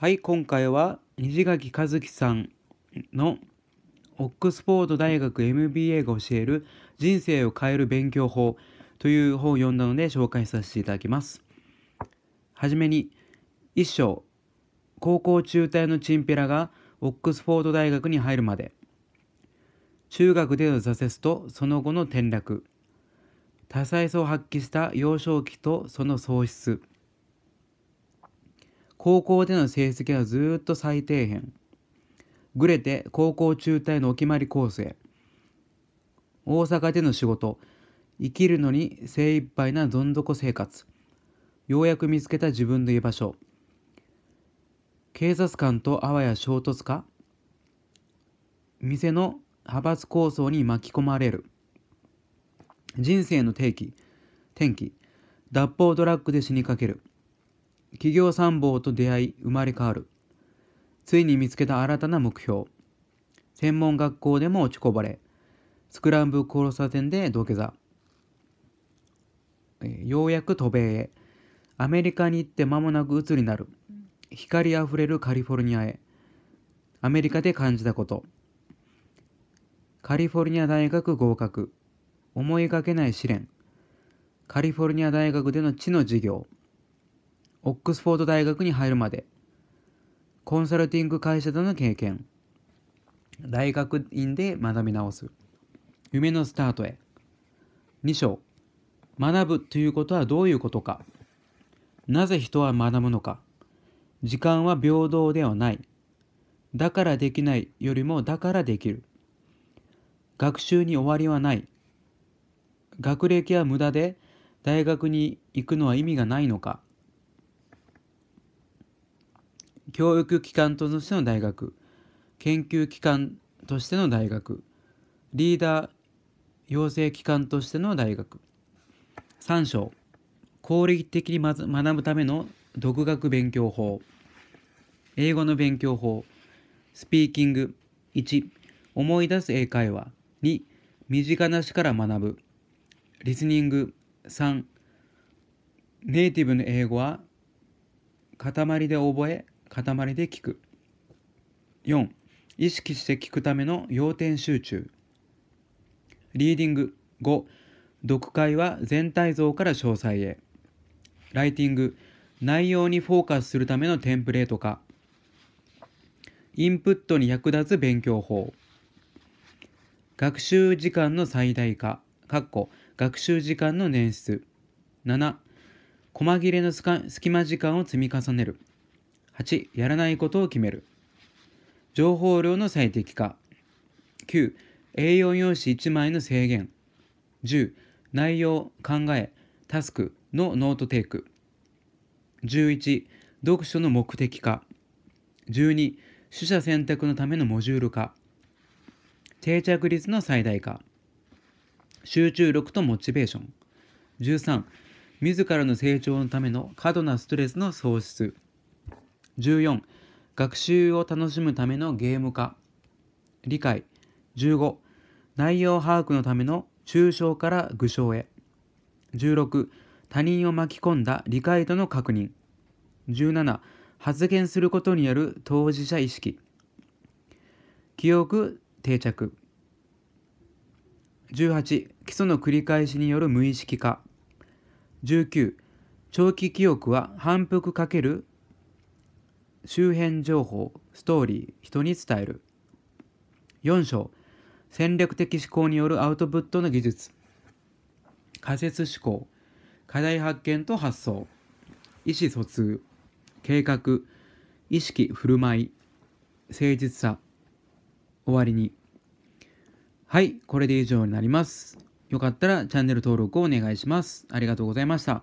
はい、今回は虹垣和樹さんのオックスフォード大学 MBA が教える人生を変える勉強法という本を読んだので紹介させていただきます。はじめに一章高校中退のチンピラがオックスフォード大学に入るまで中学での挫折とその後の転落多彩さを発揮した幼少期とその喪失高校での成績はずっと最底辺ぐれて高校中退のお決まり構成大阪での仕事生きるのに精一杯などん底生活ようやく見つけた自分の居場所警察官とあわや衝突か店の派閥抗争に巻き込まれる人生の定期転機脱法ドラッグで死にかける企業参謀と出会い生まれ変わるついに見つけた新たな目標専門学校でも落ちこぼれスクランブル交差点で土下座ようやく渡米へアメリカに行って間もなく鬱になる光あふれるカリフォルニアへアメリカで感じたことカリフォルニア大学合格思いがけない試練カリフォルニア大学での地の授業オックスフォード大学に入るまで、コンサルティング会社での経験、大学院で学び直す、夢のスタートへ、2章、学ぶということはどういうことか、なぜ人は学ぶのか、時間は平等ではない、だからできないよりもだからできる、学習に終わりはない、学歴は無駄で大学に行くのは意味がないのか、教育機関としての大学研究機関としての大学リーダー養成機関としての大学3章効率的に学ぶための独学勉強法英語の勉強法スピーキング1思い出す英会話2身近な詩から学ぶリスニング3ネイティブの英語は塊で覚え塊で聞く4意識して聞くための要点集中リーディング5読解は全体像から詳細へライティング内容にフォーカスするためのテンプレート化インプットに役立つ勉強法学習時間の最大化学習時間の捻出7細切れの隙間時間を積み重ねる8、やらないことを決める。情報量の最適化。9、A4 用紙1枚の制限。10、内容、考え、タスクのノートテイク。11、読書の目的化。12、取捨選択のためのモジュール化。定着率の最大化。集中力とモチベーション。13、自らの成長のための過度なストレスの創出。14学習を楽しむためのゲーム化理解15内容把握のための抽象から具象へ16他人を巻き込んだ理解度の確認17発言することによる当事者意識記憶定着18基礎の繰り返しによる無意識化19長期記憶は反復かける周辺情報ストーリー人に伝える4章戦略的思考によるアウトプットの技術仮説思考課題発見と発想意思疎通計画意識振る舞い誠実さ終わりにはいこれで以上になりますよかったらチャンネル登録をお願いしますありがとうございました